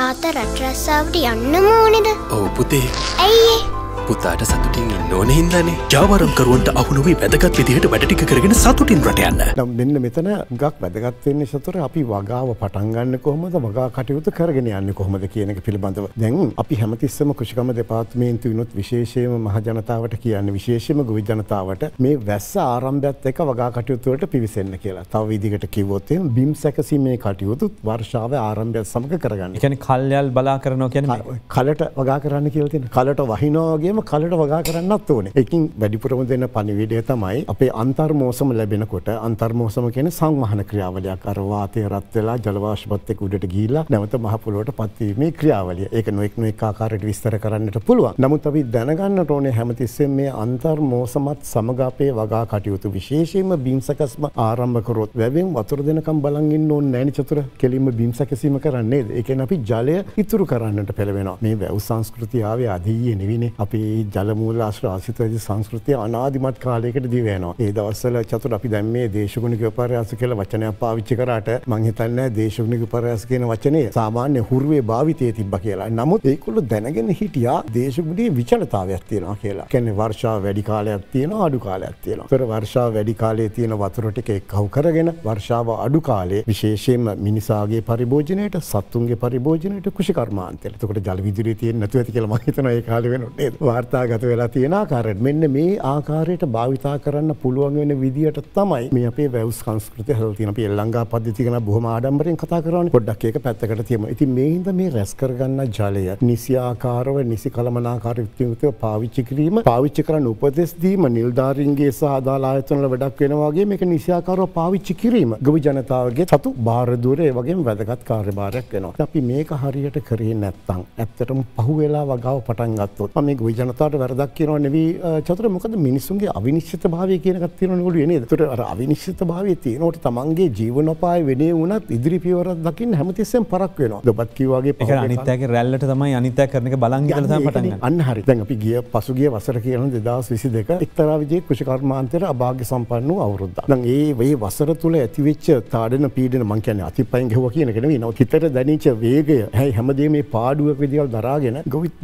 තාත රට රස්සාාවට යන්න මෝනෙද ඔවු පුතේ ඇයිඒ පුතාට සතුටින් ඉන්න ඕන හින්දනේ ජාවරම්කරුවන්ට අහුනුවී වැදගත් විදිහට වැඩටික කරගෙන සතුටින් රට යන්න මෙන්න මෙතන ගක් වැදගත්වෙන්නේ සතුර අපි වගාව පටන්ගන්න කොහොමද වගා කටයුතු කරගෙන යන්න කොහොමද කියනක පිළිබඳව දැන් අපි හැමතිස්සම කෘෂිකම දෙපාත්මේන්තු වනුත් විශේෂයම මහජනතාවට කියන්න විශේෂම ගවිජනතාවට මේ වැස්ස ආරම්භයක්ත් එක වගා කටයුතුවට පිවිසන්න කියලා තව විදිගට කිවොත්තේ බිම් සැකසීමේ කටයුතු වර්ෂාව ආරම්භයක් සමඟ කරගන්න එකන කල්යල් බලා කරනවා කියන කලට වගා කරන්න කියලතින කලට වහිනෝගේම හැමදේම කලට වගා කරන්නත් ඕනේ. ඒකින් වැඩිපුරම දෙන පණිවිඩය තමයි අපේ අන්තර්මෝසම ලැබෙනකොට අන්තර්මෝසම කියන්නේ සංවහන ක්‍රියාවලියක් අර වාතය රත් වෙලා ජල වාෂ්පත් එක්ක උඩට ගිහිලා නැවත මහ පොළොවට පත්වීමේ ක්‍රියාවලිය. ඒක නොඑක් නොඑක් ආකාරයට විස්තර කරන්නට පුළුවන්. නමුත් අපි දැනගන්නට ඕනේ හැමතිස්සෙම මේ අන්තර්මෝසමත් සමග අපේ වගා කටයුතු විශේෂයෙන්ම බිම්සකස්ම ආරම්භ කරොත් වැවෙන් වතුර දෙනකම් බලන් ඉන්න ඕනේ නැණි චතුර කෙලින්ම බිම්සකසීම කරන්නේ. ඒ කියන්නේ අපි ජලය ඉතුරු කරන්නට පෙළවෙනවා. මේ වැව් සංස්කෘතිය ආවේ අදීයේ නෙවෙයිනේ. අපි ඒ ජලමූල ආශ්‍රාසිත සංස්කෘතිය අනාදිමත් කාලයකට දිව යනවා. ඒ දවස්වල චතුර අපි දැන් මේ දේශගුණික විපර්යාස කියලා වචනයක් පාවිච්චි කරාට මං හිතන්නේ දේශගුණික විපර්යාස කියන වචනේ සාමාන්‍ය හුරුවේ භාවිතයේ තිබ්බ කියලා. නමුත් ඒගොල්ලෝ දැනගෙන හිටියා දේශගුණයේ විචලතාවයක් තියෙනවා කියලා. කියන්නේ වර්ෂාව වැඩි කාලයක් තියෙනවා අඩු කාලයක් තියෙනවා. ඒතර වර්ෂාව වැඩි කාලයේ තියෙන වතුර ටික එක්කහු කරගෙන වර්ෂාව අඩු කාලේ විශේෂයෙන්ම මිනිසාගේ පරිභෝජනයට සත්තුන්ගේ පරිභෝජනයට කුෂිකර්මාන්තයට. එතකොට ජල විදුලිය තියෙන්නේ නැතුව ඇති කියලා මං හිතනවා ඒ කාලේ වෙනුනේ. වාර්තාගත වෙලා තියෙන ආකාරයට මෙන්න මේ ආකාරයට භාවිතා කරන්න පුළුවන් වෙන විදිහට තමයි මේ අපේ වැව් සංස්කෘතිය හදලා තියෙන. අපි ලංකා පද්ධතිය ගැන බොහොම ආඩම්බරෙන් කතා කරනවානේ. පොඩ්ඩක් ඒක පැත්තකට තියමු. ඉතින් මේ හින්දා මේ රැස් කරගන්න ජලය නිසි ආකාරව නිසි කලමනාකාරී යුක්තියව පාවිච්චි කිරීම, පාවිච්චි කරන්න උපදෙස් දීම, නිලධාරීන්ගේ සහ අදාළ ආයතන වල වැඩක් වෙනවා වගේ මේක නිසි ආකාරව පාවිච්චි කිරීම ගොවි ජනතාවගේ සතු භාර දුර ඒ වගේම වැදගත් කාර්යභාරයක් වෙනවා. අපි මේක හරියට කරේ නැත්නම් ඇත්තටම පහුවෙලා වගාව පටන් ගත්තොත් මම මේ ගොවි ජනතාවට වැරදක් කියනව නෙවී චතර මොකද මිනිසුන්ගේ අවිනිශ්චිත භාවය කියනකත් තියෙන ඔලු එනේ තුට අර අවිනිශ්චිත භාවය තියෙනට තමන්ගේ ජීවනපාය වෙනේ වුණත් ඉදිරි පියවර දකින්න හැමතිස්සෙන් පරක් වෙනවා දොබත් කිවගේ ප අනිතක රැල්ලට තමයි අනිතය කරන බලංගලට අන්න හරි දැන් අපි ගිය පසුගිය වසර කියන දෙදස් විසි දෙක එක්තරා විජේ කෘෂිකර්මාන්තයට අභාග්‍ය සම්පන්න වූ අවුරුද්ද. දැන් ඒ වේ වසර තුල ඇතිවෙච්ච තාඩන පීඩන මං කියන්නේ අතිපයින් ගෙවුවා කියන එක නෙවෙයි. නමුත් හිතට දැනෙච්ච වේගය හැයි හැමදේම මේ පාඩුවක් විදියට දරාගෙන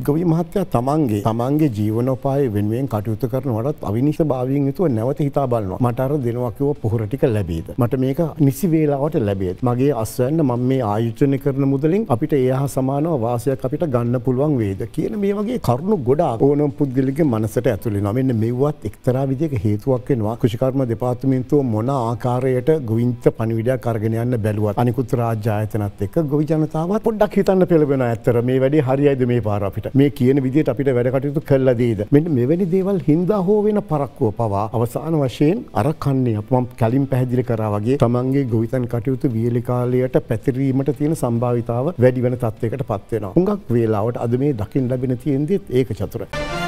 ගොවි මහත්තයා තමන්ගේ තමන් තමන්ගේ ජීවනෝපාය වෙනුවෙන් කටයුතු කරනවටත් අවිනිශ භාවයෙන් යුතුව නැවත හිතා බලනවා මට අර දෙනවා කිව්ව පොහොර ටික ලැබේද මට මේක නිසි වේලාවට ලැබේද මගේ අස්වැන්න මම මේ ආයෝජනය කරන මුදලින් අපිට ඒ හා සමානව වාසයක් අපිට ගන්න පුළුවන් වේද කියන මේ වගේ කරුණු ගොඩාක් ඕනම් පුද්ගලගේ මනසට ඇතුළේ නම මෙන්න මෙව්වත් එක්තරා විදියක හේතුවක් වෙනවා කෘෂිකර්ම දෙපාර්තමේන්තුව මොන ආකාරයට ගොවින්ත පණිවිඩයක් අරගෙන යන්න බැලුවත් අනිකුත් රාජ්‍ය ආයතනත් එක්ක ගොවි ජනතාවත් පොඩ්ඩක් හිතන්න පෙළඹෙන ඇත්තර මේ වැඩේ හරියයිද මේ පාර අපිට මේ කියන විදියට අපිට වැඩ කටයුතු කටයුතු කල්ලා දේද. මෙට මෙවැනි දේවල් හින්දා හෝ වෙන පරක්කුව පවා අවසාන වශයෙන් අර කන්නේ අපම කලින් පැහැදිලි කරා වගේ තමන්ගේ ගොවිතන් කටයුතු වියලි කාලයට පැතිරීමට තියෙන සම්භාවිතාව වැඩි වෙන තත්වයකට පත්වෙනවා. හුඟක් වේලාවට අද මේ දකිින් ලැබෙන තියෙන්දෙත් ඒක චතුරයි.